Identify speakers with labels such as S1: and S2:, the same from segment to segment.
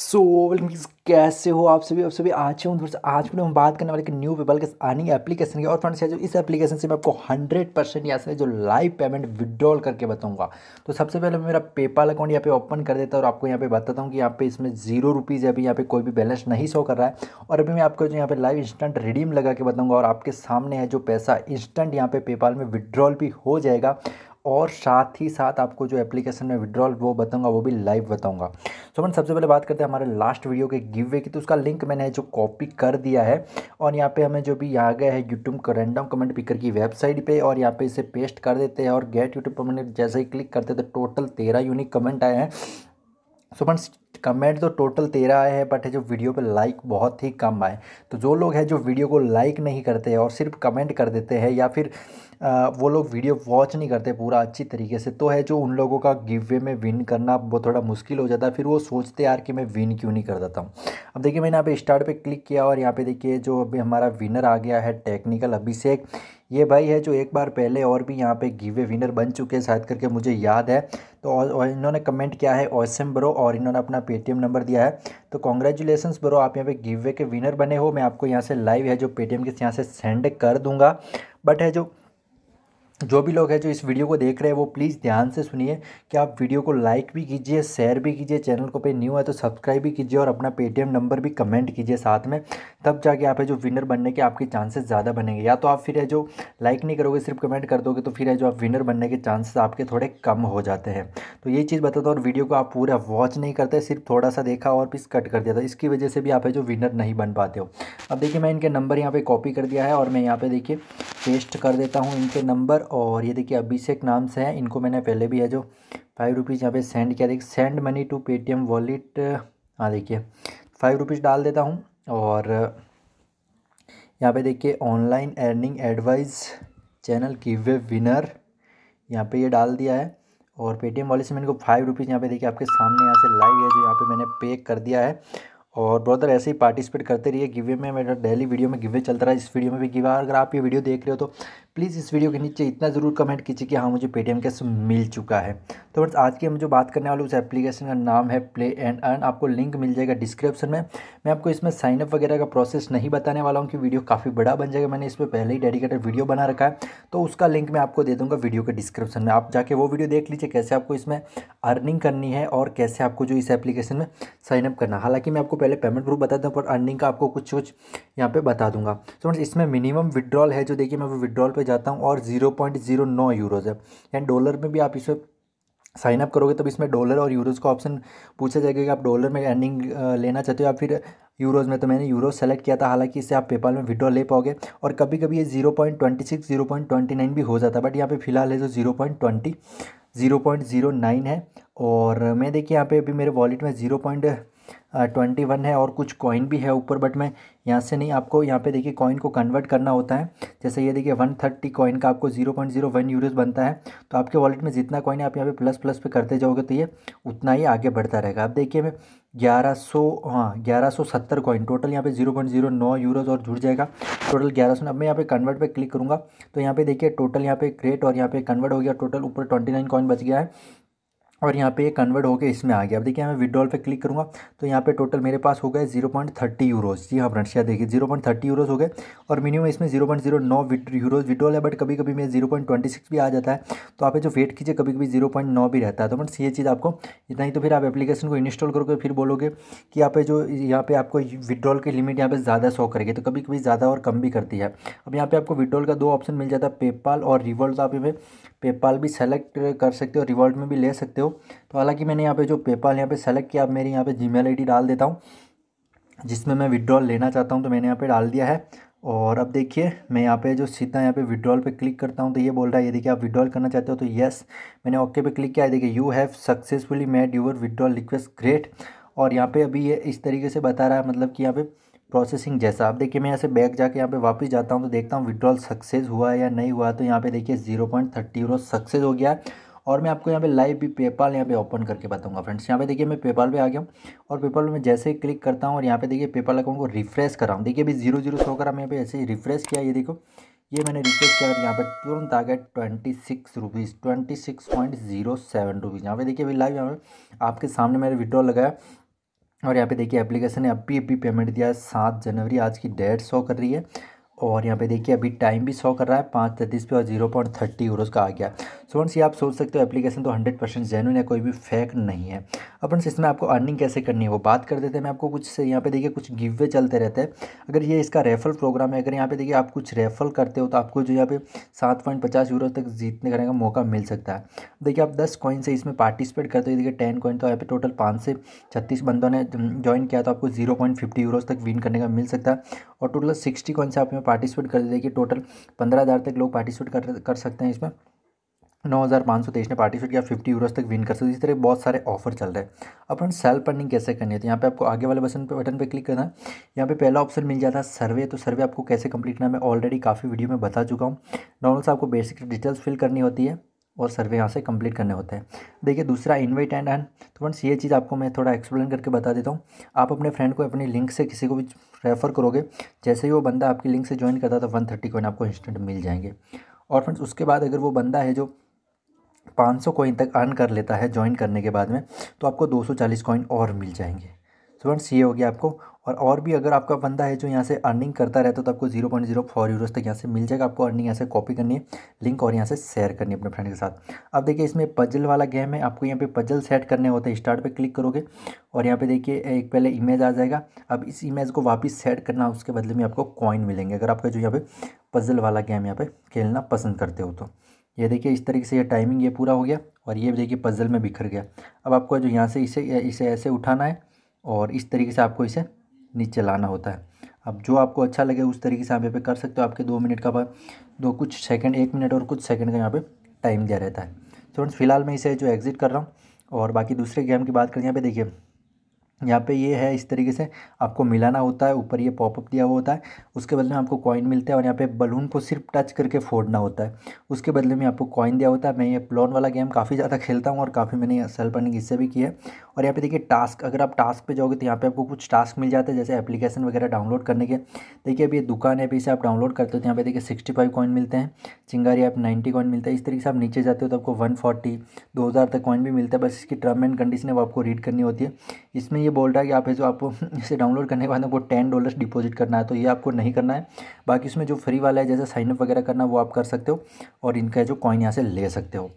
S1: so welcome कैसे हो आप सभी आप सभी आज हूँ फ्रेंड्स आज भी मतलब हम बात करने वाले कि न्यू पेपल के अर्निंग एप्लीकेशन की और फ्रेंड्स जो इस एप्लीकेशन से मैं आपको 100 परसेंट यहाँ से जो लाइव पेमेंट विड्रॉल करके बताऊंगा तो सबसे पहले मैं मेरा पेपाल अकाउंट यहाँ पे ओपन कर देता हूँ और आपको यहाँ पे बताता हूँ कि यहाँ पे इसमें जीरो रुपीज़ अभी यहाँ पे कोई भी बैलेंस नहीं शो कर रहा है और अभी मैं आपको जो यहाँ पे लाइव इंस्टेंट रिडीम लगा के बताऊँगा और आपके सामने है जो पैसा इंस्टेंट यहाँ पे पेपाल में विड्रॉल भी हो जाएगा और साथ ही साथ आपको जो एप्लीकेशन में विड्रॉल वो बताऊंगा वो भी लाइव बताऊंगा सो मैं सबसे पहले बात करते हैं हमारे लास्ट वीडियो के गिव वे की तो उसका लिंक मैंने जो कॉपी कर दिया है और यहाँ पे हमें जो भी आ गया है यूट्यूब रैंडम कमेंट पिकर की वेबसाइट पे और यहाँ पे इसे पेस्ट कर देते हैं और गेट यूट्यूब कमेंट जैसे ही क्लिक करते तो टोटल तेरह यूनिक कमेंट आए हैं सो फ्रेंड्स कमेंट तो टोटल तेरह आए हैं बट है जो वीडियो पे लाइक बहुत ही कम आए तो जो लोग हैं जो वीडियो को लाइक नहीं करते हैं और सिर्फ कमेंट कर देते हैं या फिर आ, वो लोग वीडियो वॉच नहीं करते पूरा अच्छी तरीके से तो है जो उन लोगों का गिव वे में विन करना वो थोड़ा मुश्किल हो जाता है फिर वो सोचते यार कि मैं विन क्यों नहीं कर देता हूँ अब देखिए मैंने यहाँ पे स्टार्ट पे क्लिक किया और यहाँ पे देखिए जो अभी हमारा विनर आ गया है टेक्निकल अभिषेक ये भाई है जो एक बार पहले और भी यहाँ पे गिवे विनर बन चुके हैं शायद करके मुझे याद है तो और इन्होंने कमेंट किया है ओसम ब्रो और इन्होंने अपना पेटीएम नंबर दिया है तो कॉन्ग्रेचुलेसन्स ब्रो आप यहाँ पे गिव वे के विनर बने हो मैं आपको यहाँ से लाइव है जो पेटीएम के यहाँ से सेंड कर दूँगा बट है जो जो भी लोग हैं जो इस वीडियो को देख रहे हैं वो प्लीज़ ध्यान से सुनिए कि आप वीडियो को लाइक भी कीजिए शेयर भी कीजिए चैनल को पे न्यू है तो सब्सक्राइब भी कीजिए और अपना पेटीएम नंबर भी कमेंट कीजिए साथ में तब जाके आप है जो विनर बनने के आपके चांसेस ज़्यादा बनेंगे या तो आप फिर है जो लाइक नहीं करोगे सिर्फ कमेंट कर दोगे तो फिर है जो आप विनर बनने के चांसेस आपके थोड़े कम हो जाते हैं तो ये चीज़ बताता और वीडियो को आप पूरा वॉच नहीं करते सिर्फ थोड़ा सा देखा और फिर कट कर दिया था इसकी वजह से भी आप है जो विनर नहीं बन पाते हो अब देखिए मैं इनके नंबर यहाँ पर कॉपी कर दिया है और मैं यहाँ पर देखिए पेस्ट कर देता हूँ इनके नंबर और ये देखिए अभिषेक नाम से हैं इनको मैंने पहले भी है जो फाइव रुपीज़ यहाँ पे सेंड किया देखिए send money to Paytm wallet हाँ देखिए फाइव रुपीज़ डाल देता हूँ और यहाँ पे देखिए ऑनलाइन अर्निंग एडवाइस चैनल की वे विनर यहाँ पे ये डाल दिया है और पेटीएम वॉलेट से मैंने को फाइव रुपीज़ यहाँ पे देखिए आपके सामने यहाँ से लाइव है जो यहाँ पर मैंने पे कर दिया है और ब्रदर ऐसे ही पार्टिसिपेट करते रहिए गिवे में मेरा डेली वीडियो में गिवे चलता रहा है इस वीडियो में भी गिवा अगर आप ये वीडियो देख रहे हो तो प्लीज़ इस वीडियो के नीचे इतना ज़रूर कमेंट कीजिए कि हाँ मुझे पेटीएम कैश मिल चुका है तो फ्रेंड्स आज की हम जो बात करने वाले उस एप्लीकेशन का नाम है प्ले एंड अर्न आपको लिंक मिल जाएगा डिस्क्रिप्शन में मैं आपको इसमें साइनअप वगैरह का प्रोसेस नहीं बताने वाला हूँ कि वीडियो काफ़ी बड़ा बन जाएगा मैंने इस पर पहले ही डेडिकेटेड वीडियो बना रखा है तो उसका लिंक मैं आपको दे दूँगा वीडियो के डिस्क्रिप्शन में आप जाके वो वीडियो देख लीजिए कैसे आपको इसमें अर्निंग करनी है और कैसे आपको जो इस एप्लीकेशन में साइनअप करना हालाँकि मैं आपको पहले पेमेंट प्रूफ बता दूँ पर अर्निंग का आपको कुछ कुछ यहाँ पर बता दूँगा तो फ्रेंड्स इसमें मिनिमम विड्रॉल है जो देखिए मैं वो विड्रॉल पर पे जाता हूँ और ज़ीरो पॉइंट जीरो नौ यूरोज़ है एंड डॉलर में भी आप इसे साइनअप करोगे तब इसमें डॉलर और यूरोज़ का ऑप्शन पूछा जाएगा कि आप डॉलर में एंडिंग लेना चाहते हो या फिर यूरोज़ में तो मैंने यूरो सेलेक्ट किया था हालांकि इससे आप पेपाल में विड्रॉ ले पाओगे और कभी कभी ये zero point twenty six zero point twenty nine भी हो जाता है बट यहाँ पे फिलहाल है जो zero point twenty zero point zero nine है और मैं देखिए यहाँ पे अभी मेरे वॉलेट में जीरो पॉइंट ट्वेंटी वन है और कुछ कॉइन भी है ऊपर बट मैं यहाँ से नहीं आपको यहाँ पे देखिए कॉइन को कन्वर्ट करना होता है जैसे ये देखिए वन थर्टी कॉइन का आपको zero point zero one euros बनता है तो आपके वॉलेट में जितना कॉइन है आप यहाँ पे प्लस प्लस पे करते जाओगे तो ये उतना ही आगे बढ़ता रहेगा अब देखिए मैं ग्यारह सौ हाँ ग्यारह सौ सत्तर कॉइन टोटल यहाँ पे जीरो पॉइंट जीरो नौ यूरोज और जुड़ जाएगा टोटल ग्यारह सौ अब मैं यहाँ पे कन्वर्ट पे क्लिक करूँगा तो यहाँ पे देखिए टोटल यहाँ पे क्रिएट और यहाँ पे कन्वर्ट हो गया टोटल ऊपर ट्वेंटी नाइन कॉइन बच गया है और यहाँ पे ये कन्वर्ट होकर इसमें आ गया अब देखिए मैं विड्रॉल पे क्लिक करूँगा तो यहाँ पे टोटल मेरे पास हो गए जीरो पॉइंट थर्टी यूरोज़ जी हाँ फ्रेंड्स यहाँ देखिए जीरो पॉइंट थर्टी यूरोज़ हो गए और मिनिमम इसमें जीरो पॉइंट जीरो नौ यूरोज़ विड्रॉल है बट कभी कभी मेरे जीरो पॉइंट ट्वेंटी सिक्स भी आ जाता है तो आप जो वेट कीजिए कभी कभी जीरो पॉइंट नौ भी रहता है तो फ्रेंड्स ये चीज़ आपको इतना ही तो फिर आप एप्लीकेशन को इंस्टॉल करोगे फिर बोलोगे कि आप जो यहाँ पे आपको विड्रॉल की लिमिट यहाँ पे ज़्यादा शो करेगी तो कभी कभी ज़्यादा और कम भी करती है अब यहाँ पे आपको विड्रॉल का दो ऑप्शन मिल जाता है पेपाल और रिवॉल्ट आप पेपाल भी सेलेक्ट कर सकते हो रिवॉल्ट में भी ले सकते हो तो हालांकि मैंने यहाँ पे जो पेपाल यहाँ पे सेलेक्ट किया अब मेरी यहाँ पे जीमेल आईडी डाल देता हूँ जिसमें मैं विड्रॉल लेना चाहता हूँ तो मैंने यहाँ पे डाल दिया है और अब देखिए मैं यहाँ पे जो सीधा यहाँ पे विड्रॉल पे क्लिक करता हूँ तो ये बोल रहा है ये देखिए आप विड्रॉल करना चाहते हो तो येस मैंने ओके पे क्लिक किया है देखिए you have successfully made your withdrawal request great और यहाँ पे अभी ये इस तरीके से बता रहा है मतलब कि यहाँ पे प्रोसेसिंग जैसा आप देखिए मैं यहाँ से बैग जाके यहाँ पे वापस जाता हूँ तो देखता हूँ विड्रॉल सक्सेस हुआ है या नहीं हुआ तो यहाँ पे देखिए zero point thirty euro success हो गया और मैं आपको यहाँ पे लाइव भी पेपाल यहाँ पे ओपन करके बताऊँगा फ्रेंड्स यहाँ पे देखिए मैं पेपाल पे आ गया हूँ और पेपाल में जैसे क्लिक करता हूँ और यहाँ पे देखिए पेपाल अकाउंट को रिफ्रेश कर रहा हूँ देखिए अभी जीरो जीरो सौ कर मैं यहाँ पे ऐसे ही रिफ्रेश किया ये देखो ये मैंने रिफ्रेश किया यहाँ पर तुरंत आ गया twenty six rupees twenty six point zero seven rupees यहाँ पे देखिए अभी लाइव यहाँ पे आपके सामने मैंने विड्रॉ लगाया और यहाँ पे देखिए एप्लीकेशन ने अभी अभी पेमेंट दिया है सात जनवरी आज की डेट शो कर रही है और यहाँ पे देखिए अभी टाइम भी शो कर रहा है पाँच तैंतीस पे और जीरो पॉइंट थर्टी यूरोज़ का आ गया सो वंस ये आप सोच सकते हो एप्लीकेशन तो हंड्रेड परसेंट जेनुन है कोई भी फेक नहीं है अपन इसमें आपको अर्निंग कैसे करनी है वो बात कर देते हैं मैं आपको कुछ से यहाँ पे देखिए कुछ वे चलते रहते हैं अगर ये इसका रेफल प्रोग्राम है अगर यहाँ पे देखिए आप कुछ रेफल करते हो तो आपको जो यहाँ पे सात पॉइंट पचास यूरो तक जीतने करने का मौका मिल सकता है देखिए आप दस कॉइन से इसमें पार्टिसिपेट करते हो देखिए टेन कॉइन तो यहाँ पे टोटल पाँच से छत्तीस बंदों ने ज्वाइन किया तो आपको जीरो पॉइंट फिफ्टी यूरोज तक विन करने का मिल सकता है और टोटल सिक्सटी कॉइन से आप पार्टिसिपेट कर देखिए टोटल पंद्रह हज़ार तक लोग पार्टिसिपेट कर सकते हैं इसमें नौ हज़ार पाँच सौ तेईस ने पार्टिसिपेट किया फिफ्टी यूरोस तक विन कर सकते इस तरह बहुत सारे ऑफर चल रहे हैं अपन सेल्फ पर्निंग कैसे करनी है तो यहाँ पे आपको आगे वाले बसन पे बटन पे क्लिक करना है यहाँ पे पहला ऑप्शन मिल जाता है सर्वे तो सर्वे आपको कैसे कंप्लीट करना है मैं ऑलरेडी काफ़ी वीडियो में बता चुका हूँ नॉर्मल से आपको बेसिक डिटेल्स फिल करनी होती है और सर्वे यहाँ से कंप्लीट करने होते हैं देखिए दूसरा इन्वाइट एंड अर्न तो फ्रेंड्स ये चीज़ आपको मैं थोड़ा एक्सप्लेन करके बता देता हूँ आप अपने फ्रेंड को अपनी लिंक से किसी को भी रेफ़र करोगे जैसे ही वो बंदा आपकी लिंक से ज्वाइन करता है तो वन थर्टी कॉइन आपको इंस्टेंट मिल जाएंगे और फ्रेंड्स उसके बाद अगर वो बंदा है जो पाँच सौ कॉइन तक अर्न कर लेता है ज्वाइन करने के बाद में तो आपको दो सौ चालीस कॉइन और मिल जाएंगे स्टूडेंट्स ये हो गया आपको और और भी अगर आपका बंदा है जो यहाँ से अर्निंग करता रहता है तो आपको zero point zero four euros तक यहाँ से मिल जाएगा आपको अर्निंग यहाँ से कॉपी करनी है लिंक और यहाँ से शेयर करनी है अपने फ्रेंड के साथ अब देखिए इसमें पजल वाला गेम है आपको यहाँ पे पजल सेट करने होते हैं स्टार्ट पे क्लिक करोगे और यहाँ पे देखिए एक पहले इमेज आ जाएगा अब इस इमेज को वापस सेट करना उसके बदले में आपको कॉइन मिलेंगे अगर आपका जो यहाँ पे पजल वाला गेम यहाँ पर खेलना पसंद करते हो तो ये देखिए इस तरीके से ये टाइमिंग ये पूरा हो गया और ये देखिए पजल में बिखर गया अब आपको जो यहाँ से इसे इसे ऐसे उठाना है और इस तरीके से आपको इसे नीचे लाना होता है अब जो आपको अच्छा लगे उस तरीके से आप यहाँ पे कर सकते हो आपके दो मिनट का बाद दो कुछ सेकंड एक मिनट और कुछ सेकंड का यहाँ पे टाइम दिया रहता है तो फ्रेंड्स फिलहाल मैं इसे जो एग्ज़िट कर रहा हूँ और बाकी दूसरे गेम की बात करें यहाँ पे देखिए यहाँ पे ये है इस तरीके से आपको मिलाना होता है ऊपर ये पॉपअप दिया हुआ होता है उसके बदले में आपको कॉइन मिलता है और यहाँ पे बलून को सिर्फ टच करके फोड़ना होता है उसके बदले में आपको कॉइन दिया होता है मैं ये प्लॉन वाला गेम काफ़ी ज़्यादा खेलता हूँ और काफ़ी मैंने सेल्फ अर्निंग इससे भी की है और यहाँ पे देखिए टास्क अगर आप टास्क पर जाओगे तो यहाँ पर आपको कुछ टास्क मिल जाते हैं जैसे एप्लीकेशन वगैरह डाउनलोड करने के देखिए अभी ये दुकान है इसे आप डाउनलोड करते हो तो यहाँ पे देखिए सिक्सटी फाइव कॉइन मिलते हैं चिंगारी ऐप नाइन्टी कॉइन मिलता है इस तरीके से आप नीचे जाते हो तो आपको वन फोर्टी दो हज़ार तक कॉइन भी मिलता है बस इसकी टर्म एंड कंडीशन है वो आपको रीड करनी होती है इसमें ये बोल रहा है कि आप जो आपको इसे डाउनलोड करने के बाद आपको टेन डॉलर्स डिपॉजिट करना है तो ये आपको नहीं करना है बाकी उसमें जो फ्री वाला है जैसे साइनअप वगैरह करना वो आप कर सकते हो और इनका जो कॉइन यहाँ से ले सकते हो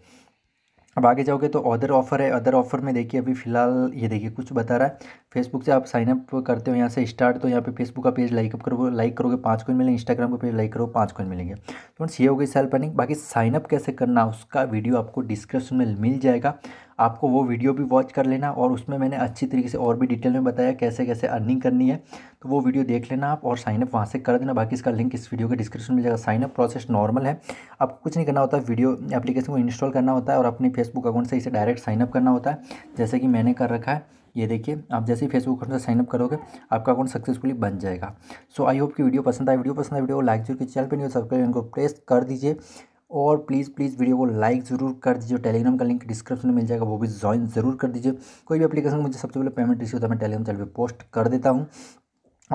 S1: अब आगे जाओगे तो अदर ऑफ़र है अदर ऑफ़र में देखिए अभी फ़िलहाल ये देखिए कुछ बता रहा है फेसबुक से आप साइनअप करते हो यहाँ से स्टार्ट तो यहाँ पे फेसबुक का पेज लाइक अप करो लाइक करोगे पाँच कोइन मिलेंगे इंस्टाग्राम का पेज लाइक करो पाँच कोइन मिलेंगे तो फ्रेंड्स ये हो गई सेल्फ अर्निंग बाकी साइनअप कैसे करना उसका वीडियो आपको डिस्क्रिप्शन में मिल जाएगा आपको वो वीडियो भी वॉच कर लेना और उसमें मैंने अच्छी तरीके से और भी डिटेल में बताया कैसे कैसे अर्निंग करनी है तो वो वीडियो देख लेना आप और साइनअप वहाँ से कर देना बाकी इसका लिंक इस वीडियो के डिस्क्रिप्शन में जाएगा साइनअप प्रोसेस नॉर्मल है आपको कुछ नहीं करना होता वीडियो एप्लीकेशन को इंस्टॉल करना होता है और अपने फेसबुक अकाउंट से इसे डायरेक्ट साइनअप करना होता है जैसे कि मैंने कर रखा है ये देखिए आप जैसे ही फेसबुक अकाउंट से साइनअप करोगे आपका अकाउंट सक्सेसफुली बन जाएगा सो आई होप कि वीडियो पसंद आए वीडियो पसंद आए वीडियो को लाइक जरूर चैनल पर नहीं सब्सक्राइब इनको प्रेस कर दीजिए और प्लीज़ प्लीज़ वीडियो को लाइक ज़रूर कर दीजिए टेलीग्राम का लिंक डिस्क्रिप्शन में मिल जाएगा वो भी ज्वाइन ज़रूर कर दीजिए कोई भी एप्लीकेशन मुझे सबसे पहले पेमेंट रिसीव होता है मैं टेलीग्राम चैनल पर पोस्ट कर देता हूँ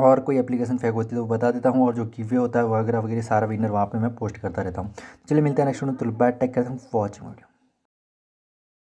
S1: और कोई एप्लीकेशन फेक होती है तो बता देता हूँ और जो गिवे होता है वगैरह वगैरह सारा विनर वहाँ पे मैं पोस्ट करता रहता हूँ चलिए मिलते हैं नेक्स्ट वीडियो तो बाय टेक करता हूँ वॉचिंग वीडियो